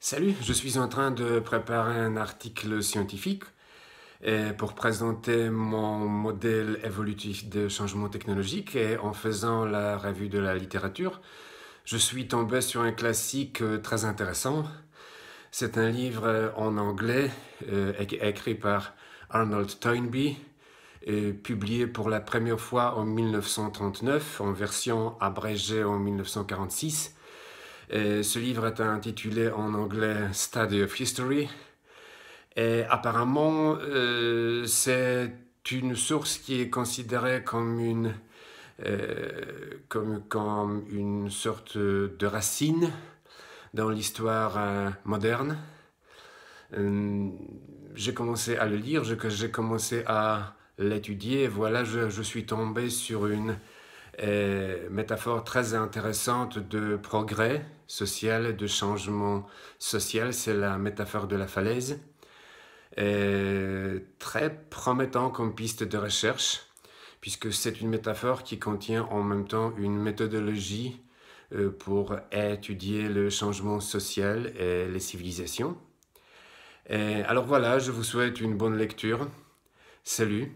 Salut, je suis en train de préparer un article scientifique euh, pour présenter mon modèle évolutif de changement technologique et en faisant la revue de la littérature, je suis tombé sur un classique euh, très intéressant. C'est un livre en anglais euh, écrit par Arnold Toynbee et publié pour la première fois en 1939 en version abrégée en 1946 ce livre est intitulé en anglais Study of History. Et apparemment, euh, c'est une source qui est considérée comme une, euh, comme, comme une sorte de racine dans l'histoire euh, moderne. j'ai commencé à le lire, j'ai commencé à l'étudier, voilà, je, suis tombé sur une métaphore très intéressante de progrès social, de changement social. C'est la métaphore de la falaise. très promettant comme piste de recherche, puisque c'est une métaphore qui contient en même temps une méthodologie euh, pour étudier le changement social et les civilisations. alors voilà, je vous souhaite une bonne lecture. Salut